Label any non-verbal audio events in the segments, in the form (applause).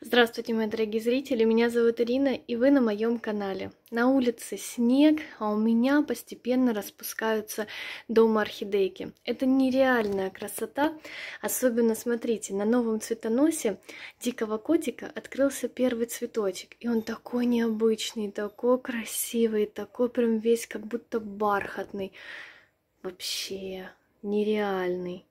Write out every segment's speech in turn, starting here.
Здравствуйте, мои дорогие зрители, меня зовут Ирина, и вы на моем канале. На улице снег, а у меня постепенно распускаются дома орхидейки. Это нереальная красота, особенно, смотрите, на новом цветоносе дикого котика открылся первый цветочек, и он такой необычный, такой красивый, такой прям весь как будто бархатный, вообще нереальный.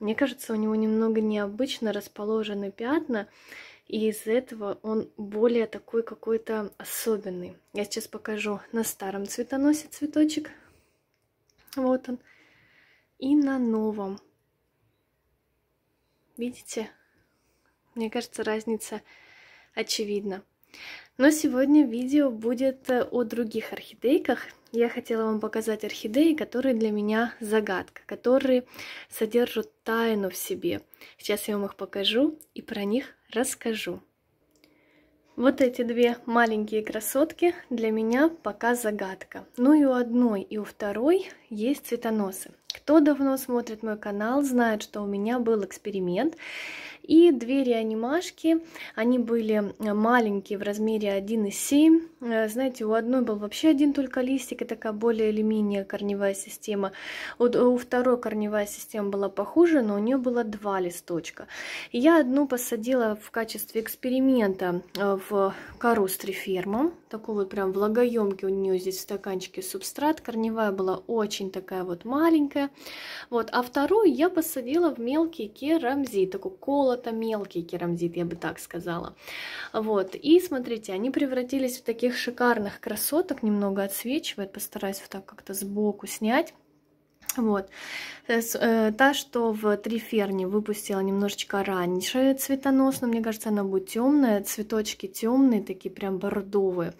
Мне кажется, у него немного необычно расположены пятна, и из-за этого он более такой какой-то особенный. Я сейчас покажу на старом цветоносе цветочек. Вот он. И на новом. Видите? Мне кажется, разница очевидна. Но сегодня видео будет э, о других орхидейках я хотела вам показать орхидеи, которые для меня загадка, которые содержат тайну в себе. Сейчас я вам их покажу и про них расскажу. Вот эти две маленькие красотки для меня пока загадка. Ну и у одной, и у второй есть цветоносы. Кто давно смотрит мой канал, знает, что у меня был эксперимент. И две анимашки, они были э, маленькие в размере 1,7. Э, знаете, у одной был вообще один только листик, и такая более или менее корневая система. Вот э, у второй корневая система была похуже, но у нее было два листочка. я одну посадила в качестве эксперимента в кору с трифермом. Такой вот прям влагоемкий у нее здесь в стаканчике субстрат. Корневая была очень такая вот маленькая вот. А вторую я посадила в мелкий керамзит, такой колото мелкий керамзит, я бы так сказала. Вот. И смотрите, они превратились в таких шикарных красоток, немного отсвечивает, постараюсь вот так как-то сбоку снять. Вот. Э, та, что в Триферне выпустила немножечко раньше цветонос, но мне кажется, она будет темная. Цветочки темные, такие прям бордовые.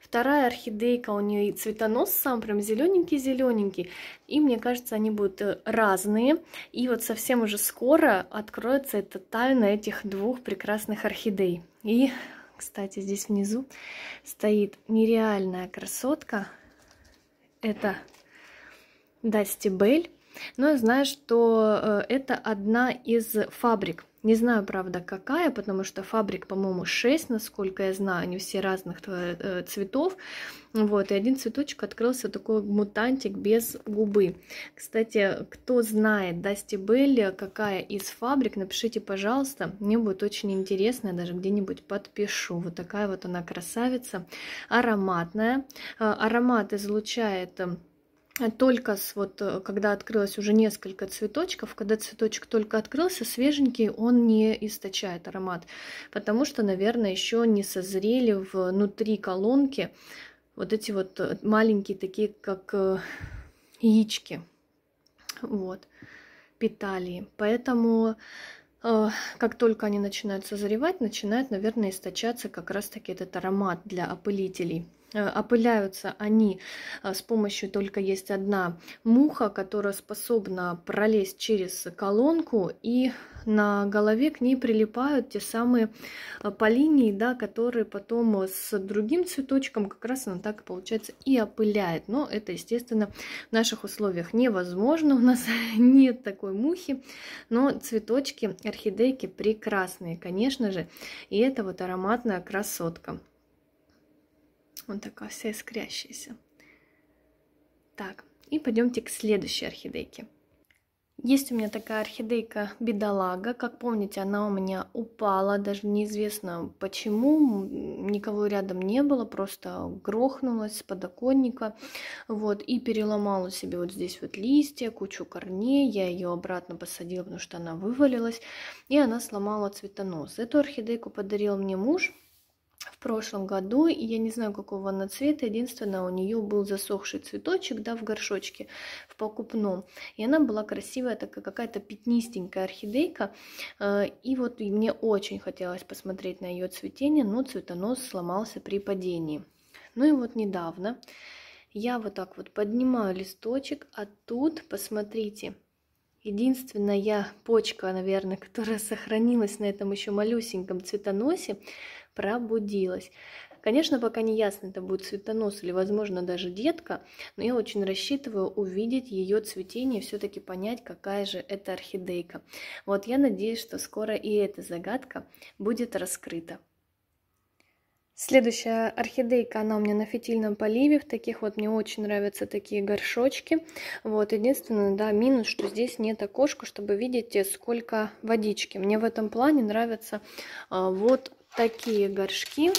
Вторая орхидейка, у нее и цветонос сам прям зелененький-зелененький. И мне кажется, они будут э, разные. И вот совсем уже скоро откроется эта тайна этих двух прекрасных орхидей. И, кстати, здесь внизу стоит нереальная красотка. Это Дасти Бель. Но я знаю, что э, это одна из фабрик. Не знаю, правда, какая, потому что фабрик, по-моему, 6, насколько я знаю, они все разных э, цветов. Вот, и один цветочек открылся такой мутантик без губы. Кстати, кто знает Дасти Белли, какая из фабрик, напишите, пожалуйста. Мне будет очень интересно, я даже где-нибудь подпишу. Вот такая вот она красавица, ароматная. Э, аромат излучает только с, вот, э, когда открылось уже несколько цветочков, когда цветочек только открылся, свеженький, он не источает аромат, потому что, наверное, еще не созрели внутри колонки вот эти вот э, маленькие такие, как э, яички, вот, петалии. Поэтому как только они начинают созревать, начинает, наверное, источаться как раз-таки этот аромат для опылителей. Э, опыляются они э, с помощью только есть одна муха, которая способна пролезть через колонку и на голове к ней прилипают те самые э, по да, которые потом с другим цветочком как раз она так получается и опыляет. Но это, естественно, в наших условиях невозможно, у нас (laughs) нет такой мухи, но цветочки орхидейки прекрасные, конечно же, и это вот ароматная красотка. Вон такая вся искрящаяся. Так, и пойдемте к следующей орхидейке. Есть у меня такая орхидейка бедолага. Как помните, она у меня упала, даже неизвестно почему. Никого рядом не было, просто грохнулась с подоконника. Вот, и переломала себе вот здесь вот листья, кучу корней. Я ее обратно посадила, потому что она вывалилась. И она сломала цветонос. Эту орхидейку подарил мне муж прошлом году, и я не знаю, какого она цвета, единственное, у нее был засохший цветочек, да, в горшочке, в покупном, и она была красивая, такая какая-то пятнистенькая орхидейка, э, и вот и мне очень хотелось посмотреть на ее цветение, но цветонос сломался при падении. Ну и вот недавно я вот так вот поднимаю листочек, а тут, посмотрите, единственная почка, наверное, которая сохранилась на этом еще малюсеньком цветоносе, пробудилась. Конечно, пока не ясно, это будет цветонос или, возможно, даже детка, но я очень рассчитываю увидеть ее цветение и все-таки понять, какая же это орхидейка. Вот я надеюсь, что скоро и эта загадка будет раскрыта. Следующая орхидейка, она у меня на фитильном поливе, в таких вот мне очень нравятся такие горшочки. Вот, единственное, да, минус, что здесь нет окошка, чтобы видеть, сколько водички. Мне в этом плане нравятся а, вот такие горшки.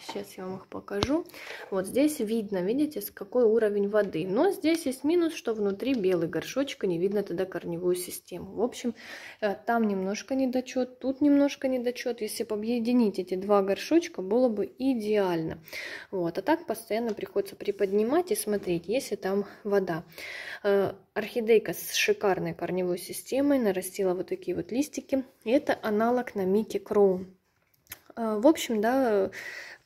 Сейчас я вам их покажу. Вот здесь видно, видите, с какой уровень воды. Но здесь есть минус, что внутри белый горшочка, не видно тогда корневую систему. В общем, э, там немножко недочет, тут немножко недочет. Если бы объединить эти два горшочка, было бы идеально. Вот. А так постоянно приходится приподнимать и смотреть, если там вода. Э, орхидейка с шикарной корневой системой нарастила вот такие вот листики. Это аналог на Микки Кроун. А, в общем, да,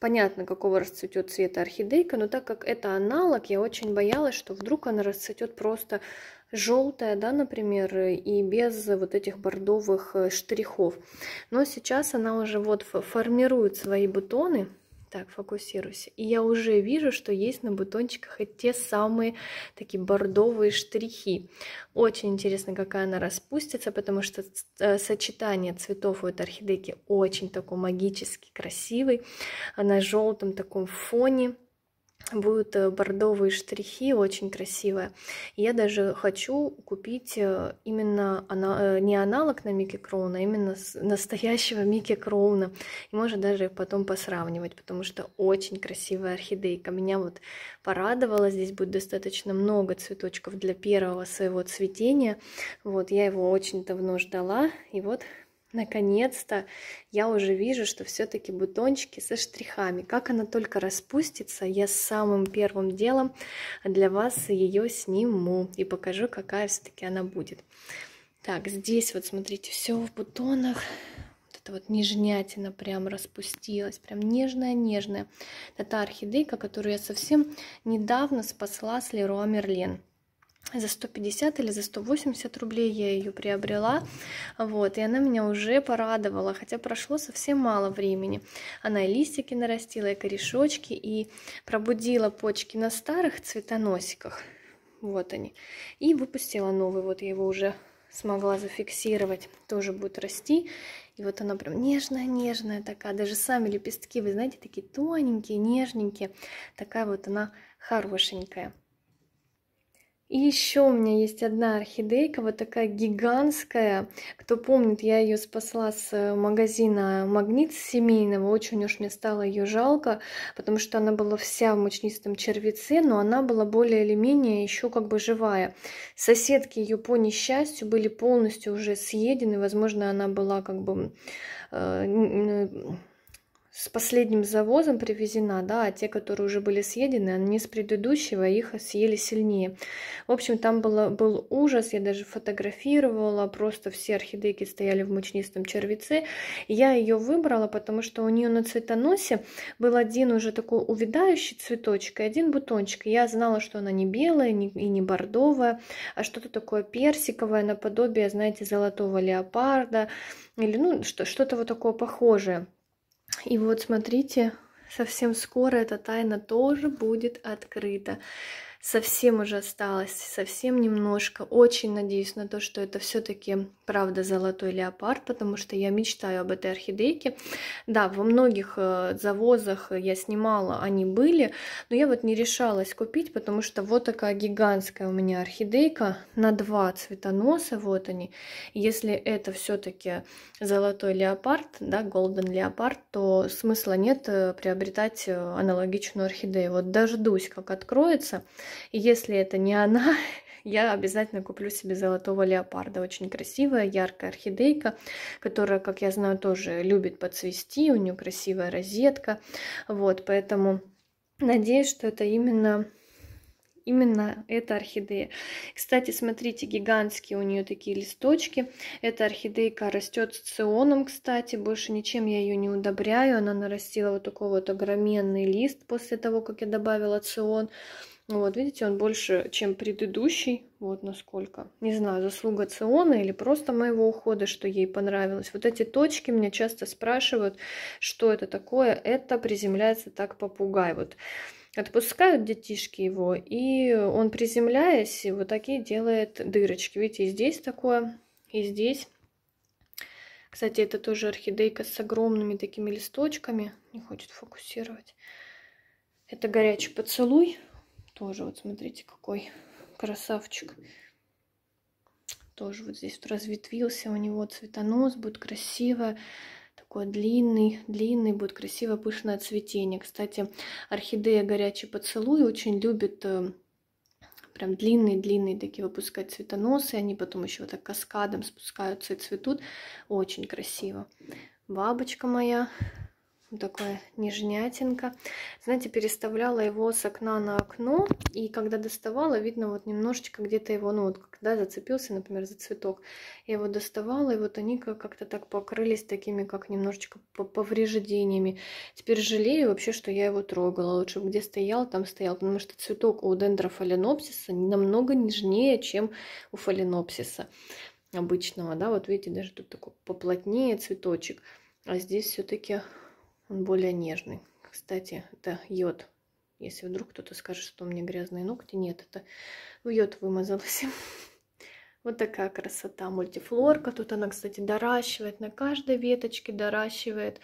понятно, какого расцветет цвета орхидейка, но так как это аналог, я очень боялась, что вдруг она расцветет просто желтая, да, например, и без вот этих бордовых э, штрихов. Но сейчас она уже вот формирует свои бутоны. Так, фокусируйся. И я уже вижу, что есть на бутончиках и те самые такие бордовые штрихи. Очень интересно, какая она распустится, потому что э, сочетание цветов у этой орхидейки очень такой магически красивый. Она на желтом таком фоне будут э, бордовые штрихи, очень красивая. Я даже хочу купить э, именно э, не аналог на Микки Кроуна, а именно настоящего Микки Кроуна. И может даже потом посравнивать, потому что очень красивая орхидейка. Меня вот порадовало, здесь будет достаточно много цветочков для первого своего цветения. Вот, я его очень давно ждала, и вот Наконец-то я уже вижу, что все-таки бутончики со штрихами. Как она только распустится, я самым первым делом для вас ее сниму и покажу, какая все-таки она будет. Так, здесь вот смотрите, все в бутонах. Вот это вот нежнятина прям распустилась, прям нежная-нежная. Это орхидейка, которую я совсем недавно спасла с Леруа Мерлен за 150 или за 180 рублей я ее приобрела, вот, и она меня уже порадовала, хотя прошло совсем мало времени. Она и листики нарастила, и корешочки, и пробудила почки на старых цветоносиках, вот они, и выпустила новый, вот я его уже смогла зафиксировать, тоже будет расти. И вот она прям нежная-нежная такая, даже сами лепестки, вы знаете, такие тоненькие, нежненькие, такая вот она хорошенькая. И еще у меня есть одна орхидейка, вот такая гигантская. Кто помнит, я ее спасла с э, магазина Магнит семейного. Очень уж мне стало ее жалко, потому что она была вся в мучнистом червеце, но она была более или менее еще как бы живая. Соседки ее, по несчастью, были полностью уже съедены. Возможно, она была как бы... Э, с последним завозом привезена, да, а те, которые уже были съедены, они с предыдущего их съели сильнее. В общем, там было, был ужас, я даже фотографировала, просто все орхидейки стояли в мучнистом червеце. Я ее выбрала, потому что у нее на цветоносе был один уже такой увядающий цветочек и один бутончик. Я знала, что она не белая и не бордовая, а что-то такое персиковое, наподобие, знаете, золотого леопарда, или ну, что-то вот такое похожее. И вот смотрите, совсем скоро эта тайна тоже будет открыта. Совсем уже осталось, совсем немножко. Очень надеюсь на то, что это все-таки правда, золотой леопард, потому что я мечтаю об этой орхидейке. Да, во многих э, завозах я снимала, они были, но я вот не решалась купить, потому что вот такая гигантская у меня орхидейка на два цветоноса, вот они. Если это все-таки золотой леопард, да, golden леопард, то смысла нет э, приобретать э, аналогичную орхидею. Вот дождусь, как откроется, и если это не она, (laughs) я обязательно куплю себе золотого леопарда. Очень красивая, яркая орхидейка, которая, как я знаю, тоже любит подцвести. У нее красивая розетка. Вот, поэтому надеюсь, что это именно именно эта орхидея. Кстати, смотрите, гигантские у нее такие листочки. Эта орхидейка растет с ционом, кстати, больше ничем я ее не удобряю. Она нарастила вот такой вот огроменный лист после того, как я добавила цион. Вот, видите, он больше, чем предыдущий. Вот насколько. Не знаю, заслуга Циона или просто моего ухода, что ей понравилось. Вот эти точки меня часто спрашивают, что это такое. Это приземляется так попугай. Вот отпускают детишки его, и он, приземляясь, вот такие делает дырочки. Видите, и здесь такое, и здесь. Кстати, это тоже орхидейка с огромными такими листочками. Не хочет фокусировать. Это горячий поцелуй. Тоже вот смотрите, какой (laughs) красавчик. Тоже вот здесь вот разветвился у него цветонос, будет красиво. Такой длинный, длинный, будет красиво, пышное цветение. Кстати, орхидея горячий поцелуй очень любит э, прям длинные-длинные такие выпускать цветоносы. Они потом еще вот так каскадом спускаются и цветут. Очень красиво. Бабочка моя ну, такая нежнятинка. Знаете, переставляла его с окна на окно, и когда доставала, видно вот немножечко где-то его, ну вот когда зацепился, например, за цветок, я его доставала, и вот они как-то так покрылись такими, как немножечко повреждениями. Теперь жалею вообще, что я его трогала. Лучше бы где стоял, там стоял, потому что цветок у дендрофаленопсиса намного нежнее, чем у фаленопсиса обычного, да, вот видите, даже тут такой поплотнее цветочек, а здесь все-таки он более нежный. Кстати, это йод. Если вдруг кто-то скажет, что у меня грязные ногти, нет, это в ну, йод вымазалась. (laughs) Вот такая красота мультифлорка. Тут она, кстати, доращивает на каждой веточке, доращивает.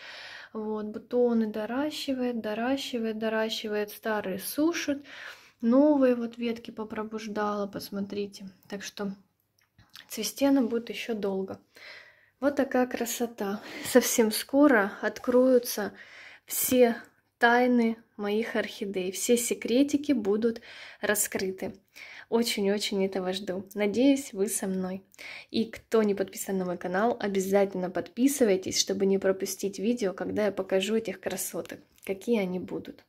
Вот, бутоны доращивает, доращивает, доращивает. Старые сушат, Новые вот ветки попробуждала, посмотрите. Так что цвести она будет еще долго. Вот такая красота. Совсем скоро откроются все тайны моих орхидей. Все секретики будут раскрыты. Очень-очень этого жду. Надеюсь, вы со мной. И кто не подписан на мой канал, обязательно подписывайтесь, чтобы не пропустить видео, когда я покажу этих красоток, какие они будут.